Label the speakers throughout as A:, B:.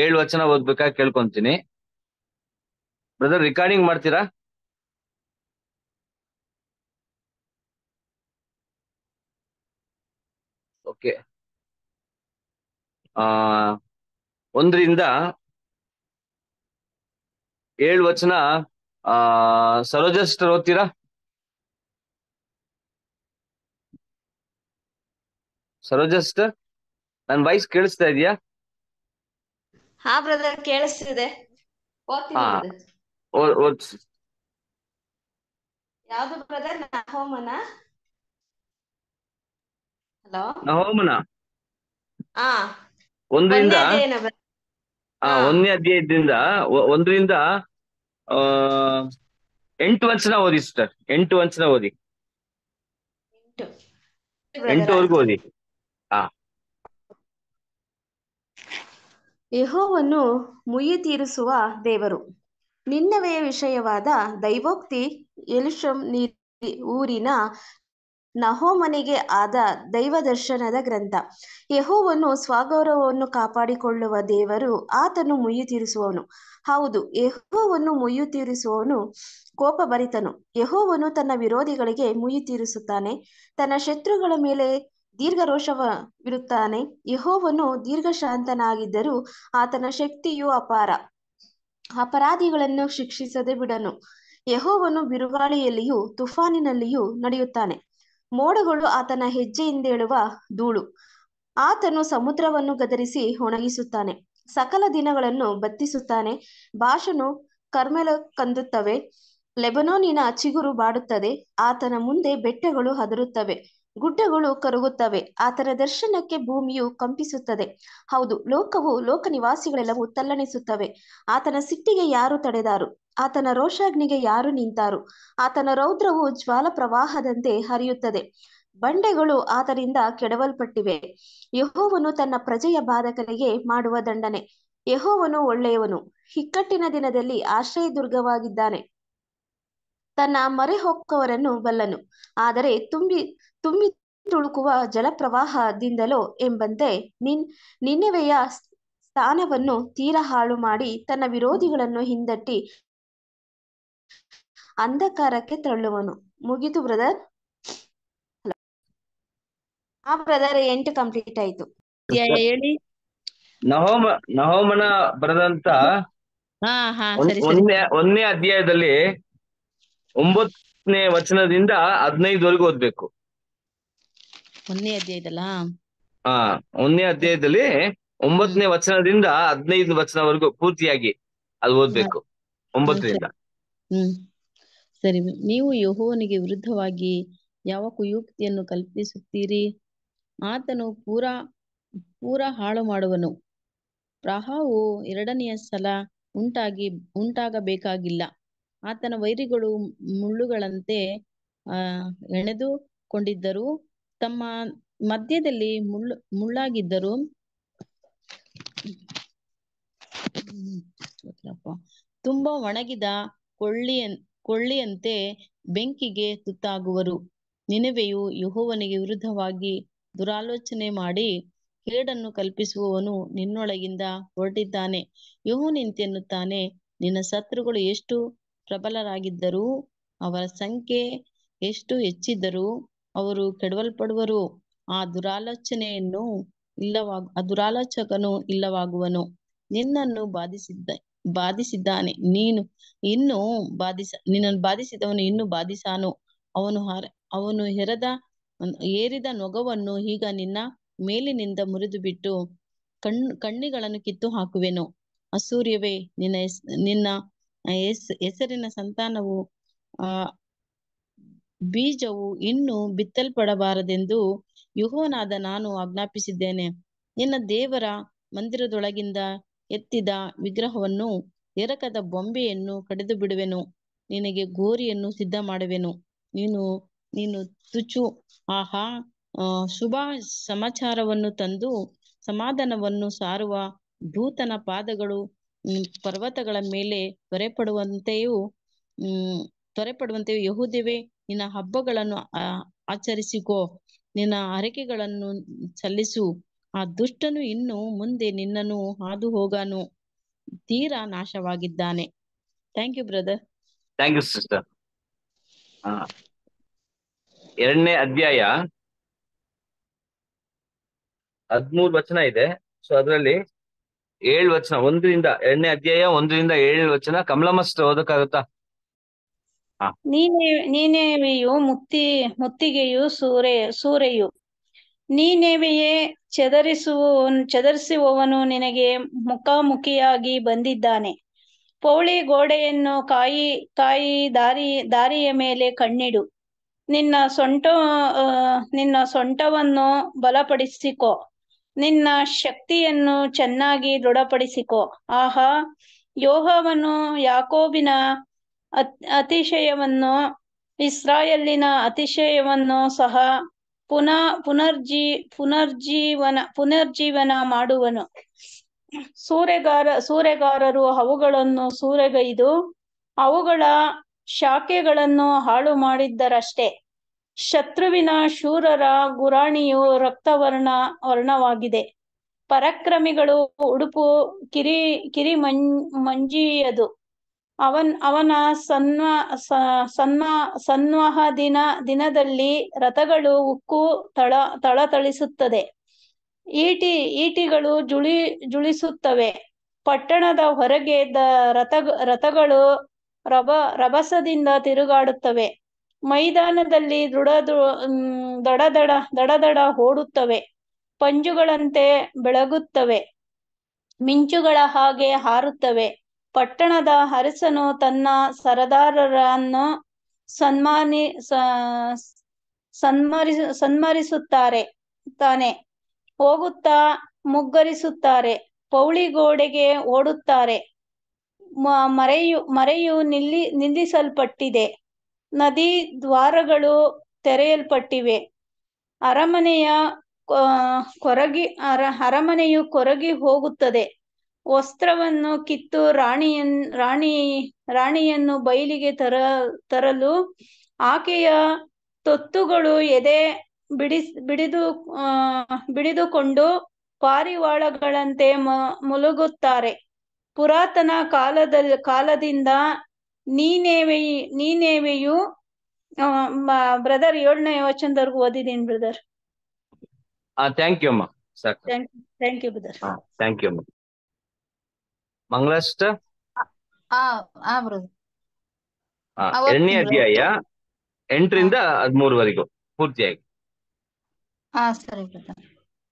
A: ಏಳು ವಚನ ಓದ್ಬೇಕಾ ಕೇಳ್ಕೊಂತೀನಿ ಬ್ರದರ್ ರೆಕಾರ್ಡಿಂಗ್ ಮಾಡ್ತೀರಾ ಓಕೆ ಆ ಒಂದರಿಂದ ಏಳು ವಚನ ಆ ಸರೋಜಸ್ಟರ್ ಓದ್ತೀರಾ ಸರೋಜಸ್ಟರ್ ನನ್ನ ವಾಯ್ಸ್ ಕೇಳಿಸ್ತಾ ಇದೆಯಾ
B: ಹಾ ಬ್ರದರ್ ಕೇಳಿಸ್ತಿದೆ ಯಾವ್ದು ಬ್ರದರ್ ನಹೋಮನ ಹಲೋ ನಹೋಮನ ಹಾ
A: ಒಂದರಿಂದ ಒಂದನೇ ಅಧ್ಯಾಯದಿಂದ ಒಂದರಿಂದ ಎಂಟು ವಂಚನ ಓದಿ ಸರ್ ಎಂಟು ವಂಚನ ಓದಿ ಎಂಟುವರೆಗೂ ಓದಿ ಹಾ
B: ಯಹೋವನ್ನು ತೀರಿಸುವ ದೇವರು ನಿನ್ನವೆಯ ವಿಷಯವಾದ ದೈವೋಕ್ತಿ ನೀತಿ ಊರಿನ ನಹೋಮನಿಗೆ ಆದ ದೈವ ದರ್ಶನದ ಗ್ರಂಥ ಯಹೋವನ್ನು ಸ್ವಗೌರವವನ್ನು ಕಾಪಾಡಿಕೊಳ್ಳುವ ದೇವರು ಆತನು ಮುಯ್ಯಿ ತೀರಿಸುವವನು ಹೌದು ಯಹೋವನ್ನು ಮುಯ್ಯು ತೀರಿಸುವವನು ಬರಿತನು ಯಹೋವನು ತನ್ನ ವಿರೋಧಿಗಳಿಗೆ ಮುಯಿ ತೀರಿಸುತ್ತಾನೆ ತನ್ನ ಶತ್ರುಗಳ ಮೇಲೆ ದೀರ್ಘ ಯಹೋವನು ದೀರ್ಘ ಶಾಂತನಾಗಿದ್ದರೂ ಆತನ ಶಕ್ತಿಯು ಅಪಾರ ಅಪರಾಧಿಗಳನ್ನು ಶಿಕ್ಷಿಸದೆ ಬಿಡನು ಯಹೋವನು ಬಿರುಗಾಳಿಯಲ್ಲಿಯೂ ತುಫಾನಿನಲ್ಲಿಯೂ ನಡೆಯುತ್ತಾನೆ ಮೋಡಗಳು ಆತನ ಹೆಜ್ಜೆಯಿಂದೇಳುವ ಧೂಳು ಆತನು ಸಮುದ್ರವನ್ನು ಗದರಿಸಿ ಒಣಗಿಸುತ್ತಾನೆ ಸಕಲ ದಿನಗಳನ್ನು ಬತ್ತಿಸುತ್ತಾನೆ ಭಾಷನು ಕರ್ಮೆಲ ಕಂದುತ್ತವೆ ಲೆಬನೋನಿನ ಚಿಗುರು ಬಾಡುತ್ತದೆ ಆತನ ಮುಂದೆ ಬೆಟ್ಟಗಳು ಹದರುತ್ತವೆ ಗುಡ್ಡಗಳು ಕರಗುತ್ತವೆ ಆತನ ದರ್ಶನಕ್ಕೆ ಭೂಮಿಯು ಕಂಪಿಸುತ್ತದೆ ಹೌದು ಲೋಕವು ಲೋಕ ನಿವಾಸಿಗಳೆಲ್ಲವೂ ತಲ್ಲಣಿಸುತ್ತವೆ ಆತನ ಸಿಟ್ಟಿಗೆ ಯಾರು ತಡೆದಾರು ಆತನ ರೋಷಾಗ್ನಿಗೆ ಯಾರು ನಿಂತಾರು ಆತನ ರೌದ್ರವು ಜ್ವಾಲ ಪ್ರವಾಹದಂತೆ ಹರಿಯುತ್ತದೆ ಬಂಡೆಗಳು ಆತನಿಂದ ಕೆಡವಲ್ಪಟ್ಟಿವೆ ಯಹೋವನು ತನ್ನ ಪ್ರಜೆಯ ಬಾಧಕರಿಗೆ ಮಾಡುವ ದಂಡನೆ ಯಹೋವನು ಒಳ್ಳೆಯವನು ಇಕ್ಕಟ್ಟಿನ ದಿನದಲ್ಲಿ ಆಶ್ರಯ ದುರ್ಗವಾಗಿದ್ದಾನೆ ತನ್ನ ಮರೆ ಹೊಕ್ಕವರನ್ನು ಬಲ್ಲನು ಆದರೆ ತುಂಬಿ ತುಂಬಿ ತುಳುಕುವ ಜಲಪ್ರವಾಹದಿಂದಲೋ ಎಂಬಂತೆ ನಿನ್ ನಿನ್ನೆವೆಯ ಸ್ಥಾನವನ್ನು ತೀರಾ ಹಾಳು ಮಾಡಿ ತನ್ನ ವಿರೋಧಿಗಳನ್ನು ಹಿಂದಟ್ಟಿ ಅಂಧಕಾರಕ್ಕೆ ತಳ್ಳುವನು ಮುಗಿತು ಬ್ರದರ್ ಆ ಬ್ರದರ್ ಎಂಟು ಕಂಪ್ಲೀಟ್ ಆಯ್ತು ಹೇಳಿ
A: ನಹೋಮ ನಹೋಮನ ಬರೆದಂತ ಒಂದನೇ ಅಧ್ಯಾಯದಲ್ಲಿ ಒಂಬತ್ತನೇ ವಚನದಿಂದ ಹದಿನೈದವರೆಗೂ ಓದ್ಬೇಕು
C: ಒಂದನೇ ಅಧ್ಯಾಯದಲ್ಲ
A: ಹಾ ಒಂದನೇ ಅಧ್ಯಾಯದಲ್ಲಿ ಒಂಬತ್ತನೇ ವಚನದಿಂದ ಹದಿನೈದು ವಚನವರೆಗೂ ಪೂರ್ತಿಯಾಗಿ ಅದು ಓದ್ಬೇಕು ಒಂಬತ್ತರಿಂದ
C: ಹ್ಮ್ ಸರಿ ನೀವು ಯಹೋವನಿಗೆ ವಿರುದ್ಧವಾಗಿ ಯಾವ ಕುಯುಕ್ತಿಯನ್ನು ಕಲ್ಪಿಸುತ್ತೀರಿ ಆತನು ಪೂರ ಪೂರ ಹಾಳು ಮಾಡುವನು ಪ್ರಹಾವು ಎರಡನೆಯ ಸಲ ಉಂಟಾಗಿ ಉಂಟಾಗಬೇಕಾಗಿಲ್ಲ ಆತನ ವೈರಿಗಳು ಮುಳ್ಳುಗಳಂತೆ ಆ ಎಣೆದುಕೊಂಡಿದ್ದರು ತಮ್ಮ ಮಧ್ಯದಲ್ಲಿ ಮುಳ್ಳು ಮುಳ್ಳಾಗಿದ್ದರು ತುಂಬಾ ಒಣಗಿದ ಕೊಳ್ಳಿಯ ಕೊಳ್ಳಿಯಂತೆ ಬೆಂಕಿಗೆ ತುತ್ತಾಗುವರು ನಿನವೆಯು ಯಹೋವನಿಗೆ ವಿರುದ್ಧವಾಗಿ ದುರಾಲೋಚನೆ ಮಾಡಿ ಕೇಡನ್ನು ಕಲ್ಪಿಸುವವನು ನಿನ್ನೊಳಗಿಂದ ಹೊರಟಿದ್ದಾನೆ ಯಹೋ ನಿಂತೆನ್ನುತ್ತಾನೆ ನಿನ್ನ ಶತ್ರುಗಳು ಎಷ್ಟು ಪ್ರಬಲರಾಗಿದ್ದರೂ ಅವರ ಸಂಖ್ಯೆ ಎಷ್ಟು ಹೆಚ್ಚಿದ್ದರೂ ಅವರು ಕೆಡವಲ್ಪಡುವರು ಆ ದುರಾಲೋಚನೆಯನ್ನು ಇಲ್ಲವಾಗ ದುರಾಲೋಚಕನು ಇಲ್ಲವಾಗುವನು ನಿನ್ನನ್ನು ಬಾಧಿಸಿದ್ದ ಬಾಧಿಸಿದ್ದಾನೆ ನೀನು ಇನ್ನು ಬಾಧಿಸ ನಿನ್ನನ್ನು ಬಾಧಿಸಿದವನು ಇನ್ನು ಬಾಧಿಸಾನು ಅವನು ಹರ ಅವನು ಹೆರದ ಏರಿದ ನೊಗವನ್ನು ಈಗ ನಿನ್ನ ಮೇಲಿನಿಂದ ಮುರಿದು ಬಿಟ್ಟು ಕಣ್ ಕಣ್ಣಿಗಳನ್ನು ಕಿತ್ತು ಹಾಕುವೆನು ಅಸೂರ್ಯವೇ ನಿನ್ನ ನಿನ್ನ ಎಸ್ ಹೆಸರಿನ ಸಂತಾನವು ಆ ಬೀಜವು ಇನ್ನು ಬಿತ್ತಲ್ಪಡಬಾರದೆಂದು ಯುಹೋನಾದ ನಾನು ಆಜ್ಞಾಪಿಸಿದ್ದೇನೆ ನಿನ್ನ ದೇವರ ಮಂದಿರದೊಳಗಿಂದ ಎತ್ತಿದ ವಿಗ್ರಹವನ್ನು ಎರಕದ ಬೊಂಬೆಯನ್ನು ಕಡಿದು ಬಿಡುವೆನು ನಿನಗೆ ಗೋರಿಯನ್ನು ಸಿದ್ಧ ಮಾಡುವೆನು ನೀನು ನೀನು ತುಚು ಆಹಾ ಶುಭ ಸಮಾಚಾರವನ್ನು ತಂದು ಸಮಾಧಾನವನ್ನು ಸಾರುವ ದೂತನ ಪಾದಗಳು ಪರ್ವತಗಳ ಮೇಲೆ ತ್ವರೆಪಡುವಂತೆಯೂ ಹ್ಮ್ ತ್ವರೆಪಡುವಂತೆಯೂ ಯಹುದಿವೆ ನಿನ್ನ ಹಬ್ಬಗಳನ್ನು ಆಚರಿಸಿಕೋ ನಿನ್ನ ಹರಕೆಗಳನ್ನು ಸಲ್ಲಿಸು ಆ ದುಷ್ಟನು ಇನ್ನು ಮುಂದೆ ನಿನ್ನನ್ನು ಹಾದು ಹೋಗಾನು ತೀರಾ ನಾಶವಾಗಿದ್ದಾನೆ thank you brother
A: thank you sister ಎರಡನೇ ಅಧ್ಯಾಯ ಹದ್ಮೂರ್ ವಚನ ಇದೆ ಸೊ ಅದರಲ್ಲಿ ಏಳು ವಚನ ಒಂದರಿಂದ ಎರಡನೇ ಅಧ್ಯಾಯ ಒಂದರಿಂದ ಏಳು ವಚನ ಕಮಲಮಸ್ತ ಓದಕ್ಕಾಗುತ್ತಾ
D: ನೀನೇವಿಯು ಮುತ್ತಿ ಮುತ್ತಿಗೆಯು ಸೂರೆ ಸೂರೆಯು ನೀನೇವೆಯೇ ಚದರಿಸುವ ಚದರಿಸುವವನು ನಿನಗೆ ಮುಖಾಮುಖಿಯಾಗಿ ಬಂದಿದ್ದಾನೆ ಪೌಳಿ ಗೋಡೆಯನ್ನು ಕಾಯಿ ಕಾಯಿ ದಾರಿ ದಾರಿಯ ಮೇಲೆ ಕಣ್ಣಿಡು ನಿನ್ನ ಸೊಂಟ ನಿನ್ನ ಸೊಂಟವನ್ನು ಬಲಪಡಿಸಿಕೋ ನಿನ್ನ ಶಕ್ತಿಯನ್ನು ಚೆನ್ನಾಗಿ ದೃಢಪಡಿಸಿಕೊ ಆಹಾ ಯೋಹವನ್ನು ಯಾಕೋಬಿನ ಅತಿಶಯವನ್ನು ಇಸ್ರಾಯಲ್ಲಿನ ಅತಿಶಯವನ್ನು ಸಹ ಪುನಃ ಪುನರ್ಜೀ ಪುನರ್ಜೀವನ ಪುನರ್ಜೀವನ ಮಾಡುವನು ಸೂರೆಗಾರ ಸೂರೆಗಾರರು ಅವುಗಳನ್ನು ಸೂರೆಗೈದು ಅವುಗಳ ಶಾಖೆಗಳನ್ನು ಹಾಳು ಮಾಡಿದ್ದರಷ್ಟೇ ಶತ್ರುವಿನ ಶೂರರ ಗುರಾಣಿಯು ರಕ್ತವರ್ಣ ವರ್ಣವಾಗಿದೆ ಪರಕ್ರಮಿಗಳು ಉಡುಪು ಕಿರಿ ಕಿರಿ ಮಂ ಮಂಜಿಯದು ಅವನ್ ಅವನ ಸನ್ವ ಸನ್ನ ಸನ್ವಹ ದಿನ ದಿನದಲ್ಲಿ ರಥಗಳು ಉಕ್ಕು ತಳ ತಳಿಸುತ್ತದೆ ಈಟಿ ಈಟಿಗಳು ಜುಳಿ ಜುಳಿಸುತ್ತವೆ ಪಟ್ಟಣದ ಹೊರಗೆ ದ ರಥ ರಥಗಳು ರಭ ರಭಸದಿಂದ ತಿರುಗಾಡುತ್ತವೆ ಮೈದಾನದಲ್ಲಿ ದೃಢ ದಡದಡ ದಡದಡ ಓಡುತ್ತವೆ ಪಂಜುಗಳಂತೆ ಬೆಳಗುತ್ತವೆ ಮಿಂಚುಗಳ ಹಾಗೆ ಹಾರುತ್ತವೆ ಪಟ್ಟಣದ ಅರಸನು ತನ್ನ ಸರದಾರರನ್ನು ಸನ್ಮಾನಿ ಸನ್ಮರಿ ಸನ್ಮರಿಸುತ್ತಾರೆ ತಾನೆ ಹೋಗುತ್ತಾ ಮುಗ್ಗರಿಸುತ್ತಾರೆ ಪೌಳಿ ಗೋಡೆಗೆ ಓಡುತ್ತಾರೆ ಮರೆಯು ಮರೆಯು ನಿಲ್ಲಿ ನಿಲ್ಲಿಸಲ್ಪಟ್ಟಿದೆ ನದಿ ದ್ವಾರಗಳು ತೆರೆಯಲ್ಪಟ್ಟಿವೆ ಅರಮನೆಯ ಕೊರಗಿ ಅರ ಅರಮನೆಯು ಕೊರಗಿ ಹೋಗುತ್ತದೆ ವಸ್ತ್ರವನ್ನು ಕಿತ್ತು ರಾಣಿಯನ್ ರಾಣಿ ರಾಣಿಯನ್ನು ಬಯಲಿಗೆ ತರ ತರಲು ಆಕೆಯ ತೊತ್ತುಗಳು ಎದೆ ಬಿಡಿಸ್ ಬಿಡಿದು ಬಿಡಿದುಕೊಂಡು ಪಾರಿವಾಳಗಳಂತೆ ಮ ಮುಲುಗುತ್ತಾರೆ ಪುರಾತನ ಕಾಲದಲ್ಲಿ ಕಾಲದಿಂದ ನೀನೇವೇ ನೀನೇವೆಯು ಬ್ರದರ್ ಏಳನೇ ವಚನದವರೆಗೂ ಓದಿದ್ದೀನಿ ಬ್ರದರ್
A: ಥ್ಯಾಂಕ್ ಯು ಅಮ್ಮ sir
E: thank you brother
A: thank you ಅಮ್ಮ ಮಂಗಳಷ್ಟ ಎರಡನೇ ಅಧ್ಯಾಯ ಎಂಟರಿಂದ ಹದಿಮೂರವರೆಗೂ ಪೂರ್ತಿಯಾಗಿ ಹಾ ಸರಿ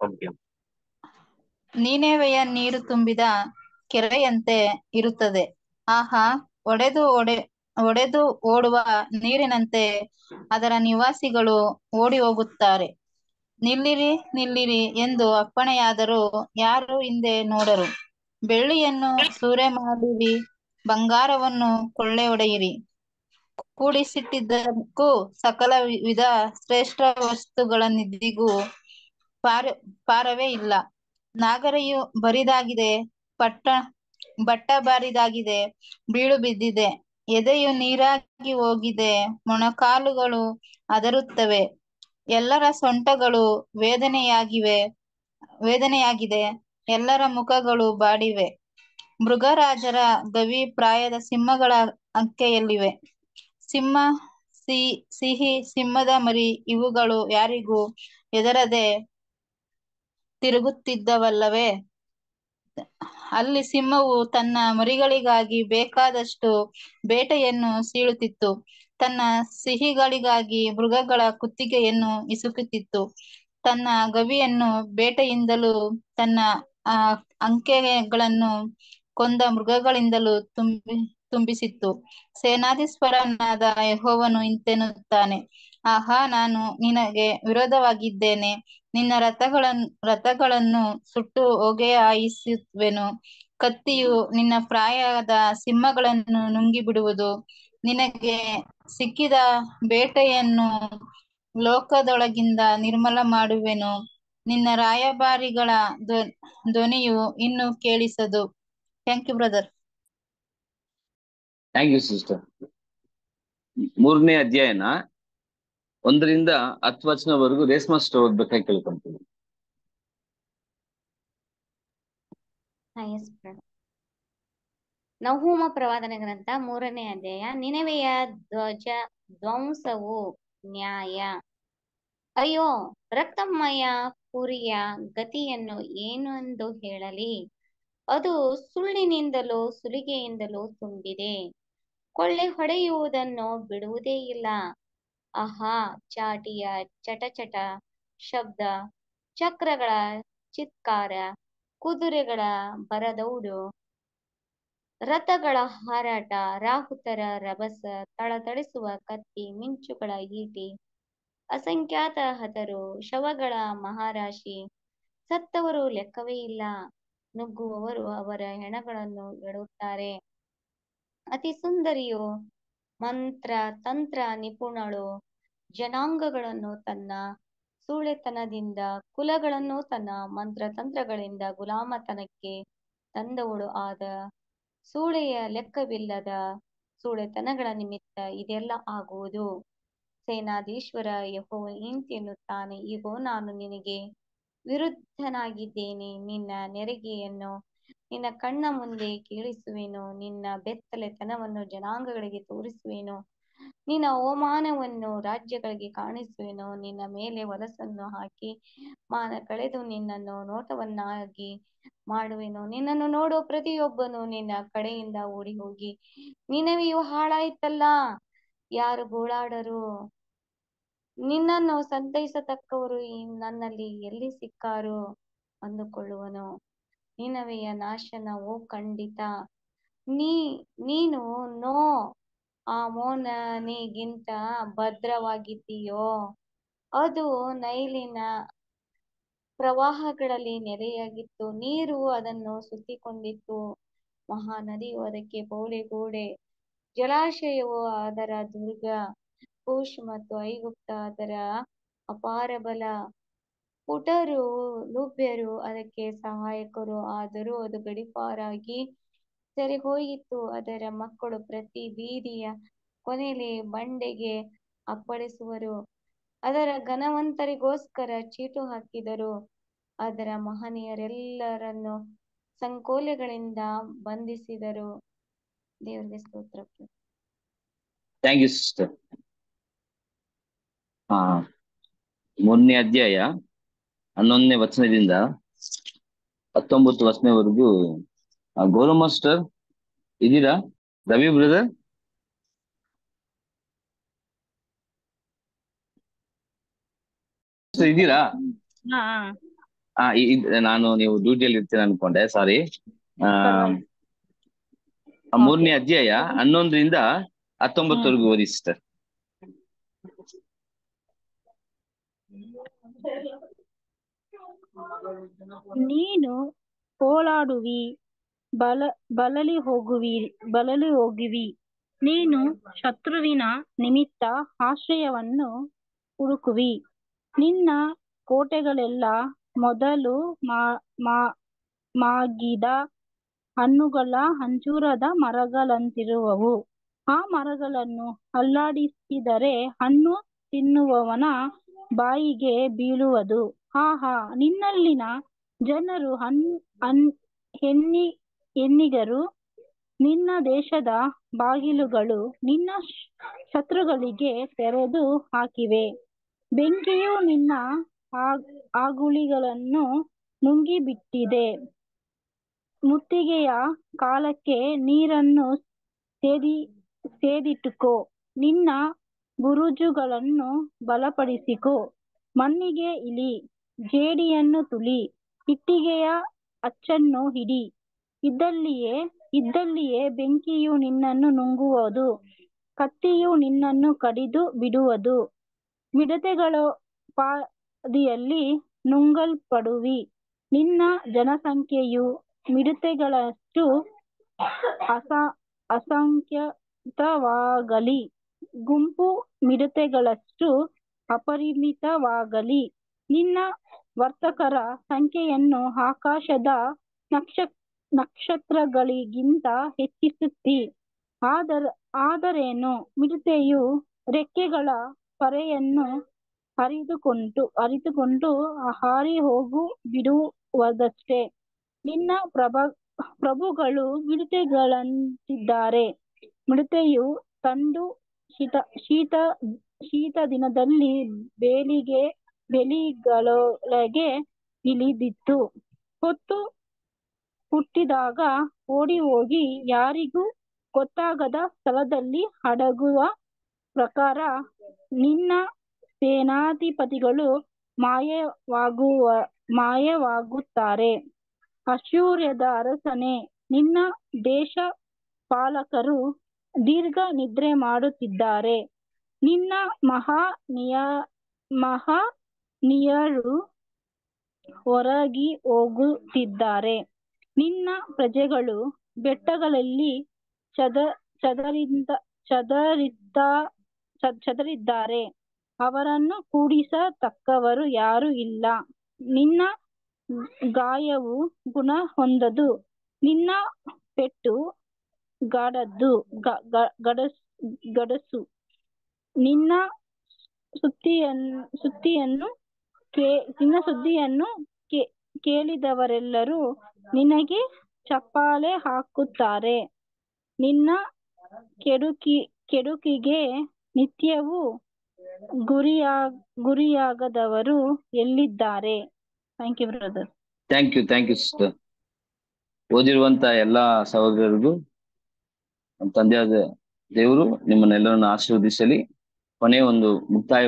A: ಓಕೆ
E: ನೀನೇವೆಯ ನೀರು ತುಂಬಿದ ಕೆರೆಯಂತೆ ಇರುತ್ತದೆ ಆಹಾ ಒಡೆದು ಒಡೆ ಒಡೆದು ಓಡುವ ನೀರಿನಂತೆ ಅದರ ನಿವಾಸಿಗಳು ಓಡಿ ಹೋಗುತ್ತಾರೆ ನಿಲ್ಲಿರಿ ನಿಲ್ಲಿರಿ ಎಂದು ಅಪ್ಪಣೆಯಾದರೂ ಯಾರು ಹಿಂದೆ ನೋಡರು ಬೆಳ್ಳಿಯನ್ನು ಸೂರೆ ಮಾಡಿರಿ ಬಂಗಾರವನ್ನು ಕೊಳ್ಳೆ ಒಡೆಯಿರಿ ಕೂಡಿಸಿಟ್ಟಿದ್ದಕ್ಕೂ ಸಕಲ ವಿಧ ಶ್ರೇಷ್ಠ ವಸ್ತುಗಳ ನಿಧಿಗೂ ಪಾರ ಪಾರವೇ ಇಲ್ಲ ನಾಗರಿಯು ಬರಿದಾಗಿದೆ ಪಟ್ಟ ಬಟ್ಟ ಬಾರಿದಾಗಿದೆ ಬೀಳು ಬಿದ್ದಿದೆ ಎದೆಯು ನೀರಾಗಿ ಹೋಗಿದೆ ಮೊಣಕಾಲುಗಳು ಅದರುತ್ತವೆ ಎಲ್ಲರ ಸೊಂಟಗಳು ವೇದನೆಯಾಗಿವೆ ವೇದನೆಯಾಗಿದೆ ಎಲ್ಲರ ಮುಖಗಳು ಬಾಡಿವೆ ಮೃಗರಾಜರ ಗವಿ ಪ್ರಾಯದ ಸಿಂಹಗಳ ಅಂಕೆಯಲ್ಲಿವೆ ಸಿಂಹ ಸಿ ಸಿಹಿ ಸಿಂಹದ ಮರಿ ಇವುಗಳು ಯಾರಿಗೂ ಎದರದೆ ತಿರುಗುತ್ತಿದ್ದವಲ್ಲವೇ ಅಲ್ಲಿ ಸಿಂಹವು ತನ್ನ ಮರಿಗಳಿಗಾಗಿ ಬೇಕಾದಷ್ಟು ಬೇಟೆಯನ್ನು ಸೀಳುತ್ತಿತ್ತು ತನ್ನ ಸಿಹಿಗಳಿಗಾಗಿ ಮೃಗಗಳ ಕುತ್ತಿಗೆಯನ್ನು ಇಸುಕುತ್ತಿತ್ತು ತನ್ನ ಗವಿಯನ್ನು ಬೇಟೆಯಿಂದಲೂ ತನ್ನ ಆ ಅಂಕೆಗಳನ್ನು ಕೊಂದ ಮೃಗಗಳಿಂದಲೂ ತುಂಬಿ ತುಂಬಿಸಿತ್ತು ಸೇನಾಧೀಶ್ವರನಾದ ಯಹೋವನು ಇಂತೆನ್ನುತ್ತಾನೆ ಆಹಾ ನಾನು ನಿನಗೆ ವಿರೋಧವಾಗಿದ್ದೇನೆ ನಿನ್ನ ರಥಗಳನ್ನು ರಥಗಳನ್ನು ಸುಟ್ಟು ಹೊಗೆ ಆಯಿಸುವೆನು ಕತ್ತಿಯು ನಿನ್ನ ಪ್ರಾಯದ ಸಿಂಹಗಳನ್ನು ನುಂಗಿ ಬಿಡುವುದು ನಿನಗೆ ಸಿಕ್ಕಿದ ಬೇಟೆಯನ್ನು ಲೋಕದೊಳಗಿಂದ ನಿರ್ಮಲ ಮಾಡುವೆನು ನಿನ್ನ ರಾಯಭಾರಿಗಳ ಧ್ವನಿಯು ಇನ್ನು ಕೇಳಿಸದು thank you brother
A: thank you sister ಮೂರನೇ ಅಧ್ಯಾಯನ ಒಂದರಿಂದ ಹತ್ತು ವಚನವರೆಗೂ ರೇಷ್ಮ ಸ್ಟೋರ್ ಓದ್ಬೇಕಾಗಿ ಕೇಳ್ಕೊಂತೀನಿ
F: ನವಹೋಮ ಪ್ರವಾದನ ಗ್ರಂಥ ಮೂರನೇ ಅಧ್ಯಾಯ ನಿನವೆಯ ಧ್ವಜ ಧ್ವಂಸವು ನ್ಯಾಯ ಅಯ್ಯೋ ರಕ್ತಮಯ ಕುರಿಯ ಗತಿಯನ್ನು ಏನೆಂದು ಹೇಳಲಿ ಅದು ಸುಳ್ಳಿನಿಂದಲೂ ಸುಲಿಗೆಯಿಂದಲೂ ತುಂಬಿದೆ ಕೊಳ್ಳೆ ಹೊಡೆಯುವುದನ್ನು ಬಿಡುವುದೇ ಇಲ್ಲ ಅಹಾ ಚಾಟಿಯ ಚಟಚಟ ಶಬ್ದ ಚಕ್ರಗಳ ಚಿತ್ಕಾರ ಕುದುರೆಗಳ ಬರದೌಡು ರಥಗಳ ಹಾರಾಟ ರಾಹುತರ ರಭಸ ತಳತಳಿಸುವ ಕತ್ತಿ ಮಿಂಚುಗಳ ಈಟಿ ಅಸಂಖ್ಯಾತ ಹತರು ಶವಗಳ ಮಹಾರಾಶಿ ಸತ್ತವರು ಲೆಕ್ಕವೇ ಇಲ್ಲ ನುಗ್ಗುವವರು ಅವರ ಹೆಣಗಳನ್ನು ಎಡುತ್ತಾರೆ ಅತಿ ಸುಂದರಿಯು ಮಂತ್ರ ತಂತ್ರ ನಿಪುಣಳು ಜನಾಂಗಗಳನ್ನು ತನ್ನ ಸೂಳೆತನದಿಂದ ಕುಲಗಳನ್ನು ತನ್ನ ಮಂತ್ರ ತಂತ್ರಗಳಿಂದ ಗುಲಾಮತನಕ್ಕೆ ತಂದವಳು ಆದ ಸೂಳೆಯ ಲೆಕ್ಕವಿಲ್ಲದ ಸೂಳೆತನಗಳ ನಿಮಿತ್ತ ಇದೆಲ್ಲ ಆಗುವುದು ಸೇನಾಧೀಶ್ವರ ಯಹೋ ಇಂತೆನ್ನುತ್ತಾನೆ ಈಗೋ ನಾನು ನಿನಗೆ ವಿರುದ್ಧನಾಗಿದ್ದೇನೆ ನಿನ್ನ ನೆರಿಗೆಯನ್ನು ನಿನ್ನ ಕಣ್ಣ ಮುಂದೆ ಕೇಳಿಸುವೆನು ನಿನ್ನ ಬೆತ್ತಲೆತನವನ್ನು ಜನಾಂಗಗಳಿಗೆ ತೋರಿಸುವೆನು ನಿನ್ನ ಅವಮಾನವನ್ನು ರಾಜ್ಯಗಳಿಗೆ ಕಾಣಿಸುವೆನು ನಿನ್ನ ಮೇಲೆ ಹೊಲಸನ್ನು ಹಾಕಿ ಮಾನ ಕಳೆದು ನಿನ್ನನ್ನು ನೋಟವನ್ನಾಗಿ ಮಾಡುವೆನು ನಿನ್ನನ್ನು ನೋಡೋ ಪ್ರತಿಯೊಬ್ಬನು ನಿನ್ನ ಕಡೆಯಿಂದ ಓಡಿ ಹೋಗಿ ನಿನವೆಯು ಹಾಳಾಯ್ತಲ್ಲ ಯಾರು ಗೋಳಾಡರು ನಿನ್ನನ್ನು ಸಂತೈಸತಕ್ಕವರು ನನ್ನಲ್ಲಿ ಎಲ್ಲಿ ಸಿಕ್ಕಾರು ಅಂದುಕೊಳ್ಳುವನು ನಿನವೆಯ ನಾಶನವು ಖಂಡಿತ ನೀ ನೀನು ನೋ ಆ ಮೋನನಿಗಿಂತ ಭದ್ರವಾಗಿದ್ದೀಯೋ ಅದು ನೈಲಿನ ಪ್ರವಾಹಗಳಲ್ಲಿ ನೆರೆಯಾಗಿತ್ತು ನೀರು ಅದನ್ನು ಸುತ್ತಿಕೊಂಡಿತ್ತು ನದಿಯು ಅದಕ್ಕೆ ಗೋಡೆ ಜಲಾಶಯವು ಅದರ ದುರ್ಗ ಕೂಶ್ ಮತ್ತು ಐಗುಪ್ತ ಅದರ ಅಪಾರ ಬಲ ಪುಟರು ಲಭ್ಯರು ಅದಕ್ಕೆ ಸಹಾಯಕರು ಆದರೂ ಅದು ಗಡೀಪಾರಾಗಿ ಹೋಯಿತು ಅದರ ಮಕ್ಕಳು ಪ್ರತಿ ಬೀದಿಯ ಕೊನೆಯಲ್ಲಿ ಬಂಡೆಗೆ ಅಪ್ಪಳಿಸುವರು ಅದರ ಘನವಂತರಿಗೋಸ್ಕರ ಚೀಟು ಹಾಕಿದರು ಅದರ ಮಹನೀಯರೆಲ್ಲರನ್ನು ಸಂಕೋಲೆಗಳಿಂದ ಬಂಧಿಸಿದರು ದೇವರಿಗೆ ಸ್ತೋತ್ರ
A: ಮೊನ್ನೆ ಅಧ್ಯಾಯ ಹನ್ನೊಂದನೇ ವಚನದಿಂದ ಹತ್ತೊಂಬತ್ತು ವಚನವರೆಗೂ ಗೌರವ ಮಾಸ್ಟರ್ ಇದ್ದೀರಾ ರವಿ ಬ್ರದರ್ ಇದ್ದೀರಾ ನಾನು ನೀವು ಡ್ಯೂಟಿಯಲ್ಲಿ ಇರ್ತೀನಿ ಅನ್ಕೊಂಡೆ ಸಾರಿ ಮೂರನೇ ಅಧ್ಯಾಯ ಹನ್ನೊಂದರಿಂದ ಹತ್ತೊಂಬತ್ತವರೆಗೂ ಓದಿ ಸರ್
G: ನೀನು ಓಲಾಡುವಿ ಬಲ ಬಲಲಿ ಹೋಗುವಿ ಬಲಲಿ ಹೋಗುವಿ ನೀನು ಶತ್ರುವಿನ ನಿಮಿತ್ತ ಆಶ್ರಯವನ್ನು ಹುಡುಕುವಿ ನಿನ್ನ ಕೋಟೆಗಳೆಲ್ಲ ಮೊದಲು ಮಾಗಿದ ಹಣ್ಣುಗಳ ಅಂಜೂರದ ಮರಗಳಂತಿರುವವು ಆ ಮರಗಳನ್ನು ಅಲ್ಲಾಡಿಸಿದರೆ ಹಣ್ಣು ತಿನ್ನುವವನ ಬಾಯಿಗೆ ಬೀಳುವುದು ಹಾ ಹಾ ನಿನ್ನಲ್ಲಿನ ಜನರು ಹನ್ ಅನ್ ಹೆಣ್ಣಿ ಹೆಣ್ಣಿಗರು ನಿನ್ನ ದೇಶದ ಬಾಗಿಲುಗಳು ನಿನ್ನ ಶತ್ರುಗಳಿಗೆ ತೆರೆದು ಹಾಕಿವೆ ಬೆಂಕಿಯು ನಿನ್ನ ಆಗುಳಿಗಳನ್ನು ನುಂಗಿಬಿಟ್ಟಿದೆ ಮುತ್ತಿಗೆಯ ಕಾಲಕ್ಕೆ ನೀರನ್ನು ಸೇದಿ ಸೇದಿಟ್ಟುಕೋ ನಿನ್ನ ಬುರುಜುಗಳನ್ನು ಬಲಪಡಿಸಿಕೋ ಮಣ್ಣಿಗೆ ಇಳಿ ಜೇಡಿಯನ್ನು ತುಳಿ ಇಟ್ಟಿಗೆಯ ಅಚ್ಚನ್ನು ಹಿಡಿ ಇದ್ದಲ್ಲಿಯೇ ಇದ್ದಲ್ಲಿಯೇ ಬೆಂಕಿಯು ನಿನ್ನನ್ನು ನುಂಗುವುದು ಕತ್ತಿಯು ನಿನ್ನನ್ನು ಕಡಿದು ಬಿಡುವುದು ಮಿಡತೆಗಳ ಪಾದಿಯಲ್ಲಿ ನುಂಗಲ್ಪಡುವಿ ನಿನ್ನ ಜನಸಂಖ್ಯೆಯು ಮಿಡತೆಗಳಷ್ಟು ಅಸ ಅಸಂಖ್ಯಾತವಾಗಲಿ ಗುಂಪು ಮಿಡತೆಗಳಷ್ಟು ಅಪರಿಮಿತವಾಗಲಿ ನಿನ್ನ ವರ್ತಕರ ಸಂಖ್ಯೆಯನ್ನು ಆಕಾಶದ ನಕ್ಷ ನಕ್ಷತ್ರಗಳಿಗಿಂತ ಹೆಚ್ಚಿಸುತ್ತಿ ಆದರ ಆದರೇನು ಮಿಡತೆಯು ರೆಕ್ಕೆಗಳ ಪರೆಯನ್ನು ಹರಿದುಕೊಂಡು ಅರಿತುಕೊಂಡು ಹಾರಿ ಹೋಗು ಬಿಡುವುದಷ್ಟೇ ನಿನ್ನ ಪ್ರಭ ಪ್ರಭುಗಳು ಮಿಡತೆಗಳಂತಿದ್ದಾರೆ ಮಿಡತೆಯು ತಂದು ಶೀತ ಶೀತ ಶೀತ ದಿನದಲ್ಲಿ ಬೇಲಿಗೆ ಬೆಳಿಗಳೊಳಗೆ ಇಳಿದಿತ್ತು. ಹೊತ್ತು ಹುಟ್ಟಿದಾಗ ಓಡಿ ಹೋಗಿ ಯಾರಿಗೂ ಗೊತ್ತಾಗದ ಸ್ಥಳದಲ್ಲಿ ಹಡಗುವ ಪ್ರಕಾರ ನಿನ್ನ ಸೇನಾಧಿಪತಿಗಳು ಮಾಯವಾಗುವ ಮಾಯವಾಗುತ್ತಾರೆ. ಅಶೂರ್ಯದ ಅರಸನೆ ನಿನ್ನ ದೇಶ ಪಾಲಕರು ದೀರ್ಘ ನಿದ್ರೆ ಮಾಡುತ್ತಿದ್ದಾರೆ. ನಿನ್ನ ಮಹಾ ನಿಯ ಮಹಾ ನಿಯರು ಹೊರಗಿ ಹೋಗುತ್ತಿದ್ದಾರೆ ನಿನ್ನ ಪ್ರಜೆಗಳು ಬೆಟ್ಟಗಳಲ್ಲಿ ಚದ ಚದರಿಂದ ಚದರಿದ್ದ ಚದರಿದ್ದಾರೆ ಅವರನ್ನು ತಕ್ಕವರು ಯಾರು ಇಲ್ಲ ನಿನ್ನ ಗಾಯವು ಗುಣ ಹೊಂದದು ನಿನ್ನ ಪೆಟ್ಟು ಗಾಡದ್ದು ಗಡ ಗಡಸು ನಿನ್ನ ಸುತ್ತಿಯನ್ನು ಸುತ್ತಿಯನ್ನು ಕೇ ನಿನ್ನ ಸುದ್ದಿಯನ್ನು ಕೇ ಕೇಳಿದವರೆಲ್ಲರೂ ನಿನಗೆ ಚಪ್ಪಾಳೆ ಹಾಕುತ್ತಾರೆ ನಿನ್ನ ಕೆಡುಕಿ ಕೆಡುಕಿಗೆ ನಿತ್ಯವೂ ಗುರಿಯಾ ಗುರಿಯಾಗದವರು ಎಲ್ಲಿದ್ದಾರೆ thank you brother
A: thank you thank you sister ಓದಿರುವಂತ ಎಲ್ಲಾ ಸಹೋದರರಿಗೂ ತಂದೆಯಾದ ದೇವರು ನಿಮ್ಮನ್ನೆಲ್ಲರನ್ನು ಆಶೀರ್ವದಿಸಲಿ ಕೊನೆ ಒಂದು ಮುಕ್ತಾಯ